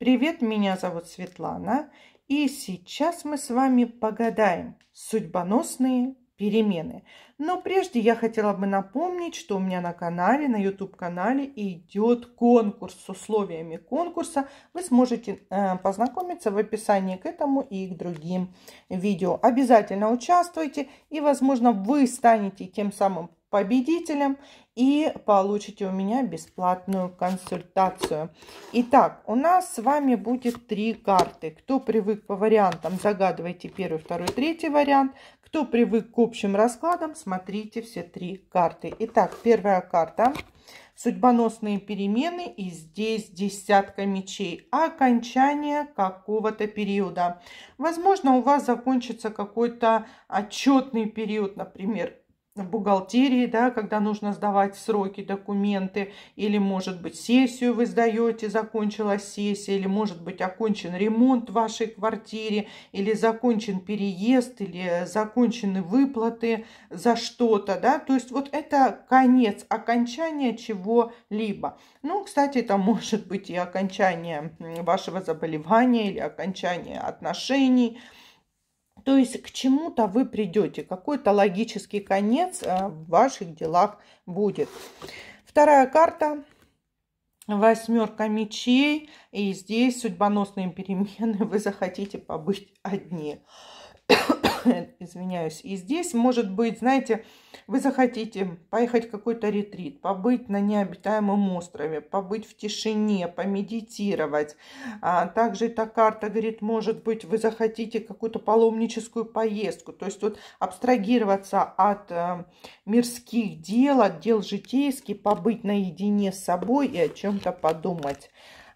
Привет, меня зовут Светлана, и сейчас мы с вами погадаем судьбоносные перемены. Но прежде я хотела бы напомнить, что у меня на канале, на YouTube-канале идет конкурс с условиями конкурса. Вы сможете э, познакомиться в описании к этому и к другим видео. Обязательно участвуйте, и, возможно, вы станете тем самым победителем и получите у меня бесплатную консультацию. Итак, у нас с вами будет три карты. Кто привык по вариантам, загадывайте первый, второй, третий вариант. Кто привык к общим раскладам, смотрите все три карты. Итак, первая карта судьбоносные перемены и здесь десятка мечей. Окончание какого-то периода. Возможно, у вас закончится какой-то отчетный период, например, в бухгалтерии, да, когда нужно сдавать сроки, документы, или, может быть, сессию вы сдаете, закончилась сессия, или, может быть, окончен ремонт в вашей квартире, или закончен переезд, или закончены выплаты за что-то, да, то есть вот это конец, окончание чего-либо. Ну, кстати, это может быть и окончание вашего заболевания, или окончание отношений, то есть к чему-то вы придете, какой-то логический конец э, в ваших делах будет. Вторая карта восьмерка мечей. И здесь судьбоносные перемены. Вы захотите побыть одни. извиняюсь. И здесь, может быть, знаете, вы захотите поехать в какой-то ретрит, побыть на необитаемом острове, побыть в тишине, помедитировать. А также эта карта говорит, может быть, вы захотите какую-то паломническую поездку. То есть вот абстрагироваться от э, мирских дел, от дел житейских, побыть наедине с собой и о чем-то подумать.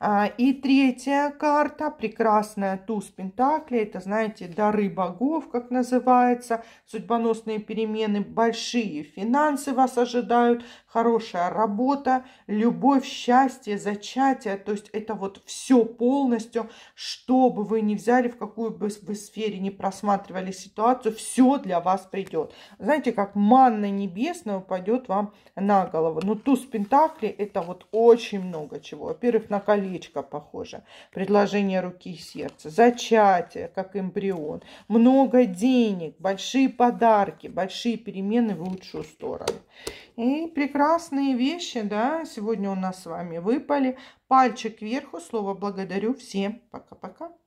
А, и третья карта, прекрасная туз Пентакли, это, знаете, дары богов, как называется, судьбоносные перемены, большие финансы вас ожидают, хорошая работа, любовь, счастье, зачатие, то есть это вот все полностью, что бы вы ни взяли, в какую бы вы сфере не просматривали ситуацию, все для вас придет. Знаете, как манна небесная упадет вам на голову. Но ну, туз Пентакли это вот очень много чего. Во-первых, на накали привычка похожа. Предложение руки и сердца, зачатие, как эмбрион, много денег, большие подарки, большие перемены в лучшую сторону. И прекрасные вещи, да, сегодня у нас с вами выпали. Пальчик вверху, слово благодарю всем. Пока-пока.